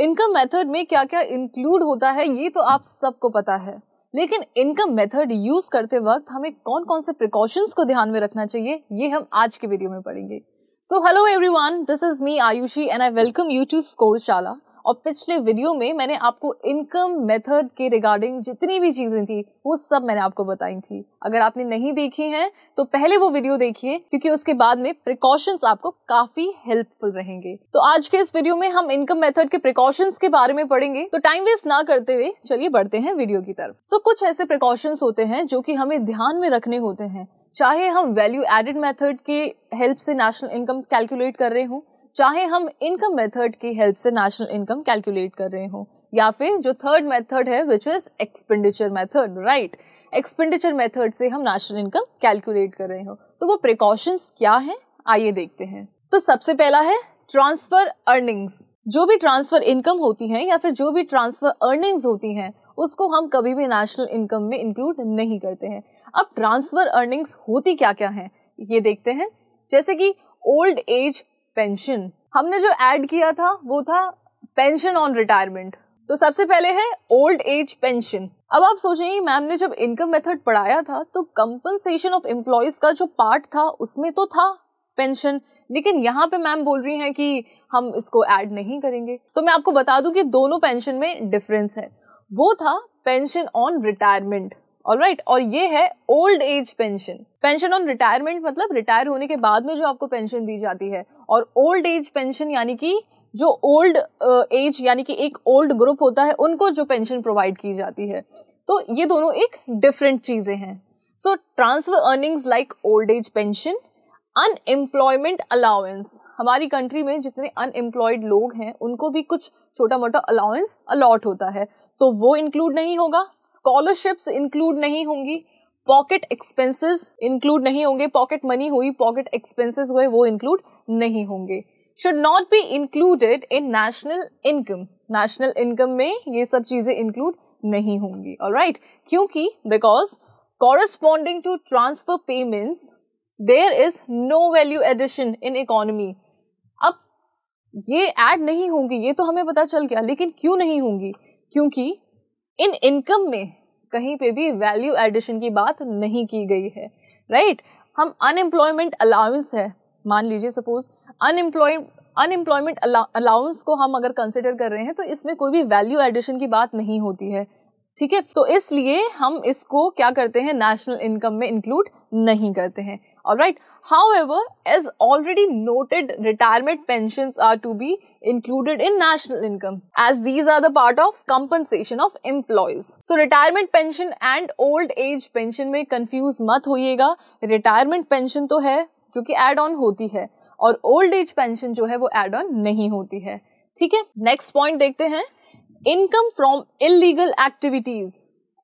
Income method में क्या क्या इंक्लूड होता है ये तो आप सबको पता है लेकिन इनकम मेथड यूज करते वक्त हमें कौन कौन से प्रिकॉशंस को ध्यान में रखना चाहिए ये हम आज के वीडियो में पढ़ेंगे so hello everyone this is me Ayushi and I welcome you to Scoreshala और पिछले वीडियो में मैंने आपको इनकम मेथड के रिगार्डिंग जितनी भी चीज़ें थी वो सब मैंने आपको बताई थी अगर आपने नहीं देखी हैं तो पहले वो वीडियो देखिए क्योंकि उसके बाद में प्रिकॉशंस आपको काफ़ी हेल्पफुल रहेंगे तो आज के इस वीडियो में हम इनकम मेथड के प्रिकॉशंस के बारे में पढ़ेंगे तो टाइम वेस्ट ना करते हुए चलिए बढ़ते हैं वीडियो की तरफ सो so, कुछ ऐसे प्रिकॉशंस होते हैं जो की हमें ध्यान में रखने होते हैं चाहे हम वैल्यू एडेड मेथड के हेल्प से नेशनल इनकम कैलकुलेट कर रहे हो चाहे हम इनकम मेथड की हेल्प से नेशनल इनकम कैलकुलेट कर रहे हों या फिर जो थर्ड मेथड है which is expenditure method right expenditure method से हम नेशनल इनकम कैलकुलेट कर रहे हो तो वो प्रिकॉशंस क्या है आइए देखते हैं तो सबसे पहला है ट्रांसफर अर्निंग्स जो भी ट्रांसफर इनकम होती है या फिर जो भी ट्रांसफर अर्निंग्स होती हैं उसको हम कभी भी नेशनल इनकम में इंक्लूड नहीं करते हैं अब ट्रांसफर अर्निंग्स होती क्या क्या हैं ये देखते हैं जैसे कि ओल्ड एज पेंशन हमने जो ऐड किया था वो था पेंशन ऑन रिटायरमेंट तो सबसे पहले है ओल्ड एज पेंशन अब आप सोचेंगे मैम ने जब इनकम मेथड पढ़ाया था तो कंपनसेशन ऑफ एम्प्लॉयज का जो पार्ट था उसमें तो था पेंशन लेकिन यहाँ पे मैम बोल रही हैं कि हम इसको ऐड नहीं करेंगे तो मैं आपको बता दूं कि दोनों पेंशन में डिफरेंस है वो था pension on retirement all right और ये है old age pension pension on retirement मतलब रिटायर होने के बाद में जो आपको पेंशन दी जाती है और ओल्ड एज पेंशन यानी कि जो ओल्ड एज यानी कि एक ओल्ड ग्रुप होता है उनको जो पेंशन प्रोवाइड की जाती है तो ये दोनों एक डिफरेंट चीज़ें हैं so transfer earnings like old age pension unemployment allowance हमारी कंट्री में जितने अनएम्प्लॉयड लोग हैं उनको भी कुछ छोटा मोटा अलाउंस अलॉट होता है तो वो इंक्लूड नहीं होगा स्कॉलरशिप्स इंक्लूड नहीं होंगी पॉकेट एक्सपेंसेस इंक्लूड नहीं होंगे पॉकेट मनी हुई पॉकेट एक्सपेंसेस हुए वो इंक्लूड नहीं होंगे should not be included in national income national income में ये सब चीज़ें इंक्लूड नहीं होंगी और राइट क्योंकि because corresponding to transfer payments there is no value addition in economy अब ये ऐड नहीं होंगी ये तो हमें पता चल गया लेकिन क्यों नहीं होंगी क्योंकि इन इनकम में कहीं पे भी वैल्यू एडिशन की बात नहीं की गई है राइट right? हम अनएम्प्लॉयमेंट अलाउंस है मान लीजिए सपोज अनएम्प्लॉयड अनएम्प्लॉयमेंट अलाउंस को हम अगर कंसिडर कर रहे हैं तो इसमें कोई भी वैल्यू एडिशन की बात नहीं होती है ठीक है तो इसलिए हम इसको क्या करते हैं नेशनल इनकम में इंक्लूड नहीं करते हैं और right however as already noted retirement pension are to be included in national income as these are the part of compensation of employees so retirement pension and old age pension में confuse मत होइएगा retirement pension तो है जो कि add on होती है और ओल्ड एज पेंशन जो है वो एड ऑन नहीं होती है ठीक है नेक्स्ट पॉइंट देखते हैं इनकम फ्रॉम इलीगल एक्टिविटीज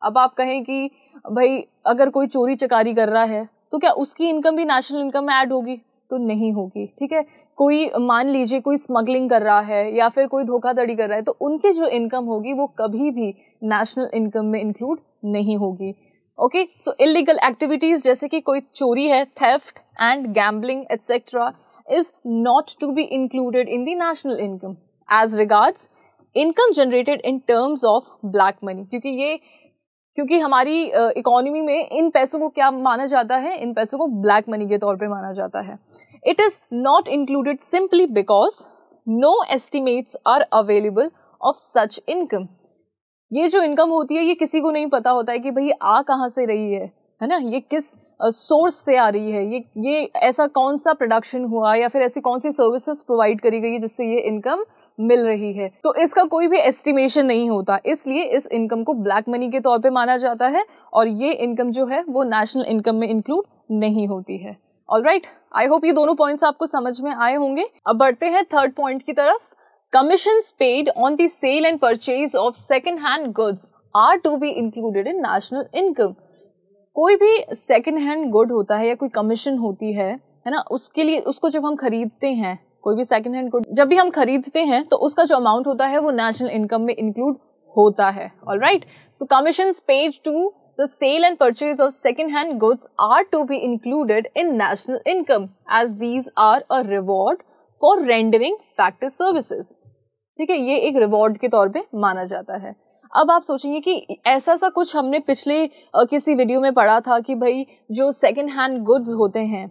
अब आप कहें कि भाई अगर कोई चोरी चकारी कर रहा है तो क्या उसकी इनकम भी नेशनल इनकम में ऐड होगी तो नहीं होगी ठीक है कोई मान लीजिए कोई स्मगलिंग कर रहा है या फिर कोई धोखाधड़ी कर रहा है तो उनकी जो इनकम होगी वो कभी भी नेशनल इनकम में इंक्लूड नहीं होगी ओके सो इलीगल एक्टिविटीज जैसे कि कोई चोरी है theft and gambling etcetera is not to be included in the national income as regards income generated in terms of black money क्योंकि ये क्योंकि हमारी इकोनॉमी uh, में इन पैसों को क्या माना जाता है इन पैसों को ब्लैक मनी के तौर पे माना जाता है it is not included simply because no estimates are available of such income ये जो इनकम होती है ये किसी को नहीं पता होता है कि भाई आ कहाँ से रही है है ना ये किस सोर्स से आ रही है ये ये ऐसा कौन सा प्रोडक्शन हुआ या फिर ऐसी कौन सी सर्विसेज प्रोवाइड करी गई जिससे ये इनकम मिल रही है तो इसका कोई भी एस्टिमेशन नहीं होता इसलिए इस इनकम को ब्लैक मनी के तौर पे माना जाता है और ये इनकम जो है वो नेशनल इनकम में इंक्लूड नहीं होती है ऑल राइट आई होप ये दोनों पॉइंट्स आपको समझ में आए होंगे अब बढ़ते हैं थर्ड पॉइंट की तरफ Commissions paid on the sale and purchase of second-hand goods are to be included in national income. कोई भी सेकेंड हैंड गुड होता है या कोई कमीशन होती है है ना उसके लिए उसको जब हम खरीदते हैं कोई भी सेकेंड हैंड गुड जब भी हम खरीदते हैं तो उसका जो अमाउंट होता है वो नेशनल इनकम में इंक्लूड होता है all right so commission paid to the sale and purchase of second hand goods are to be included in national income as these are a reward for rendering factor services ठीक है ये एक reward के तौर पे माना जाता है अब आप सोचेंगे कि ऐसा सा कुछ हमने पिछले किसी वीडियो में पढ़ा था कि भाई जो सेकेंड हैंड गुड्स होते हैं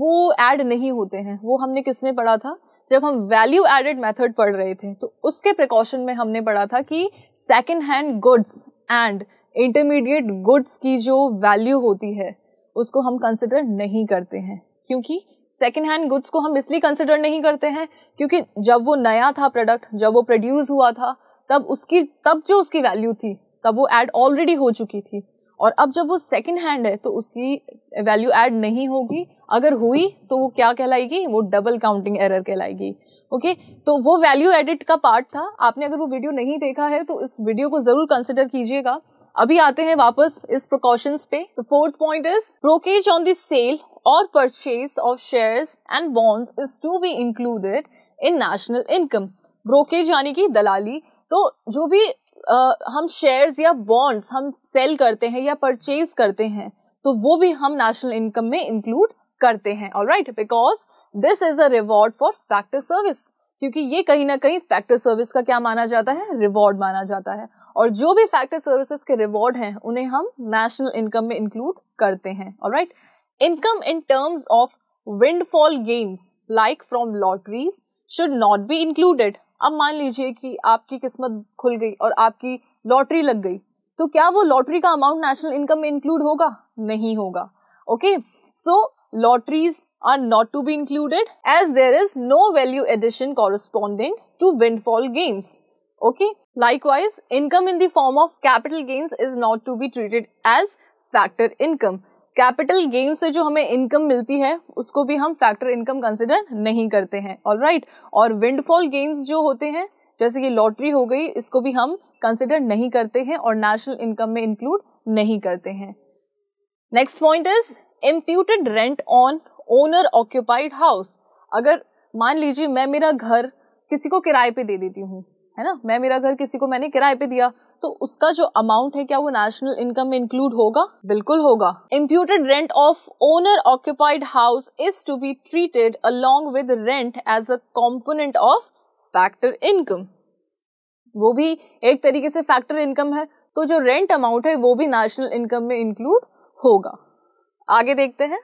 वो ऐड नहीं होते हैं वो हमने किस में पढ़ा था जब हम वैल्यू एडेड मेथड पढ़ रहे थे तो उसके प्रिकॉशन में हमने पढ़ा था कि second hand goods and intermediate goods की जो वैल्यू होती है उसको हम कंसिडर नहीं करते हैं क्योंकि सेकेंड हैंड गुड्स को हम इसलिए कंसिडर नहीं करते हैं क्योंकि जब वो नया था प्रोडक्ट जब वो प्रोड्यूस हुआ था तब उसकी तब जो उसकी वैल्यू थी तब वो ऐड ऑलरेडी हो चुकी थी और अब जब वो सेकेंड हैंड है तो उसकी वैल्यू ऐड नहीं होगी अगर हुई तो वो क्या कहलाएगी वो डबल काउंटिंग एरर कहलाएगी ओके तो वो वैल्यू एडिट का पार्ट था आपने अगर वो वीडियो नहीं देखा है तो इस वीडियो को ज़रूर कंसिडर कीजिएगा अभी आते हैं वापस इस प्रिकॉशंस पे fourth point is brokerage on the sale और purchase of shares and bonds is to be included in national income brokerage यानी कि दलाली तो जो भी आ, हम शेयर्स या बॉन्ड्स हम सेल करते हैं या परचेज करते हैं तो वो भी हम नेशनल इनकम में इंक्लूड करते हैं all right because this is a reward for factor service क्योंकि ये कहीं ना कहीं फैक्टर सर्विस का क्या माना जाता है रिवॉर्ड माना जाता है और जो भी फैक्टर सर्विसेज के रिवॉर्ड हैं उन्हें हम नेशनल इनकम में इंक्लूड करते हैं और right income in terms of windfall gains like from lotteries should not be included अब मान लीजिए कि आपकी किस्मत खुल गई और आपकी लॉटरी लग गई तो क्या वो लॉटरी का अमाउंट नेशनल इनकम में इंक्लूड होगा नहीं होगा okay so lotteries are not to be included as there is no value addition corresponding to windfall gains. Okay. Likewise, income in the form of capital gains is not to be treated as factor income. Capital gain से जो हमें income मिलती है उसको भी हम factor income consider नहीं करते हैं ऑल right? और विंडफॉल गेन्स जो होते हैं जैसे कि लॉटरी हो गई इसको भी हम कंसिडर नहीं करते हैं और नेशनल इनकम में इंक्लूड नहीं करते हैं next point is imputed rent on owner occupied house अगर मान लीजिए मैं मेरा घर किसी को किराए पे दे देती हूँ है ना मैं मेरा घर किसी को मैंने किराए पे दिया तो उसका जो अमाउंट है क्या वो नेशनल इनकम में इंक्लूड होगा बिल्कुल होगा imputed rent of owner occupied house is to be treated along with rent as a component of factor income वो भी एक तरीके से फैक्टर इनकम है तो जो रेंट अमाउंट है वो भी नेशनल इनकम में इंक्लूड होगा आगे देखते हैं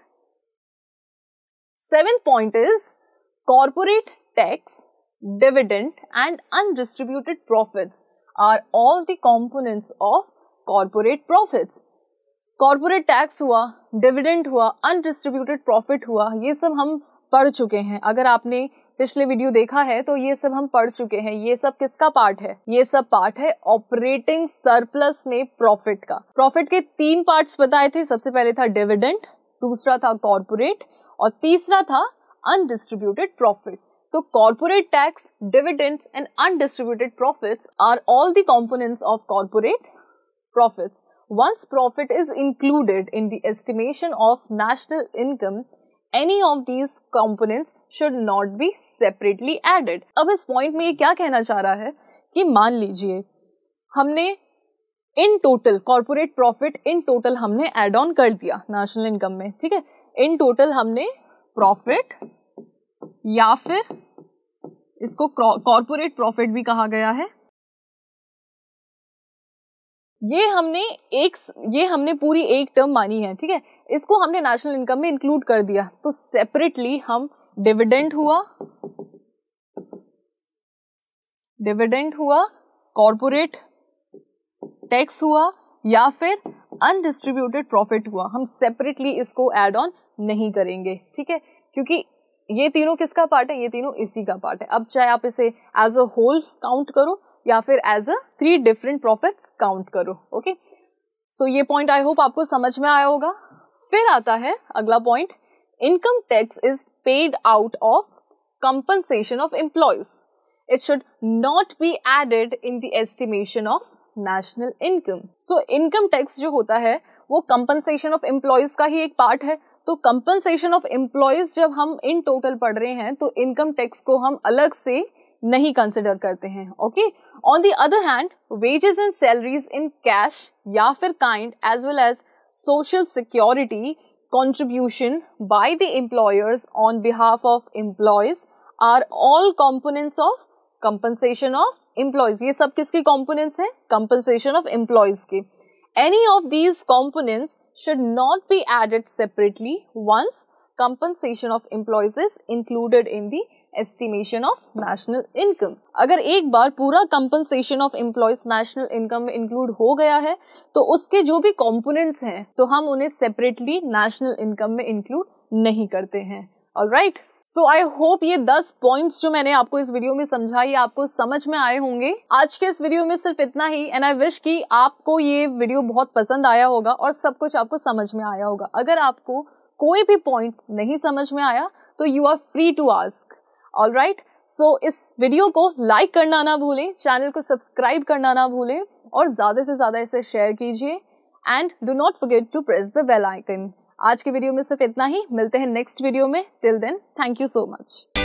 seventh point is corporate tax dividend and undistributed profits are all the components of corporate profits. Corporate tax हुआ डिविडेंड हुआ अनडिस्ट्रीब्यूटेड प्रॉफिट हुआ ये सब हम पढ़ चुके हैं अगर आपने पिछले वीडियो देखा है तो ये सब हम पढ़ चुके हैं ये सब किसका पार्ट है ये सब पार्ट है ऑपरेटिंग सरप्लस में प्रॉफिट का प्रॉफिट के तीन पार्ट बताए थे सबसे पहले था डिविडेंट दूसरा था कॉरपोरेट और तीसरा था अनडिस्ट्रीब्यूटेड प्रॉफिट तो corporate tax dividends and undistributed profits are all the components of corporate profits once profit is included in the estimation of national income any of these components should not be separately added. अब इस point में ये क्या कहना चाह रहा है कि मान लीजिए हमने इन total corporate profit in total हमने एड ऑन कर दिया नेशनल इनकम में ठीक है इन टोटल हमने प्रॉफिट या फिर इसको कॉरपोरेट प्रॉफिट भी कहा गया है ये हमने एक ये हमने पूरी एक टर्म मानी है ठीक है इसको हमने नेशनल इनकम में इंक्लूड कर दिया तो सेपरेटली हम डिविडेंड हुआ डिविडेंड हुआ कॉरपोरेट टैक्स हुआ या फिर अनडिस्ट्रीब्यूटेड प्रॉफिट हुआ हम सेपरेटली इसको एड ऑन नहीं करेंगे ठीक है क्योंकि ये तीनों किसका पार्ट है ये तीनों इसी का पार्ट है अब चाहे आप इसे एज अ होल काउंट करो या फिर as a three different profits count करो ओके सो ये पॉइंट आई होप आपको समझ में आया होगा फिर आता है अगला point income tax is paid out of compensation of employees it should not be added in the estimation of national income so income tax जो होता है वो कंपनसेशन ऑफ एम्प्लॉयज का ही एक पार्ट है तो कंपनसेशन ऑफ एम्प्लॉयज जब हम इन टोटल पढ़ रहे हैं तो इनकम टैक्स को हम अलग से नहीं कंसिडर करते हैं okay on the other hand wages and salaries in cash या फिर kind as well as social security contribution by the employers on behalf of employees are all components of compensation of employees ये सब किसके components हैं compensation of employees के any of these components should not be added separately once compensation of employees is included in the estimation of national income अगर एक बार पूरा compensation of employees national income में include हो गया है तो उसके जो भी कॉम्पोनेंट्स हैं तो हम उन्हें सेपरेटली नेशनल इनकम में इंक्लूड नहीं करते हैं all right so I hope ये दस पॉइंट्स जो मैंने आपको इस वीडियो में समझा ये आपको समझ में आए होंगे आज के इस वीडियो में सिर्फ इतना ही एंड आई विश कि आपको ये वीडियो बहुत पसंद आया होगा और सब कुछ आपको समझ में आया होगा अगर आपको कोई भी पॉइंट नहीं समझ में आया तो you are free to ask all right so इस वीडियो को लाइक करना ना भूलें चैनल को सब्सक्राइब करना ना भूलें और ज़्यादा से ज़्यादा इसे शेयर कीजिए and do not forget to press the bell icon आज के वीडियो में सिर्फ इतना ही मिलते हैं नेक्स्ट वीडियो में till then thank you so much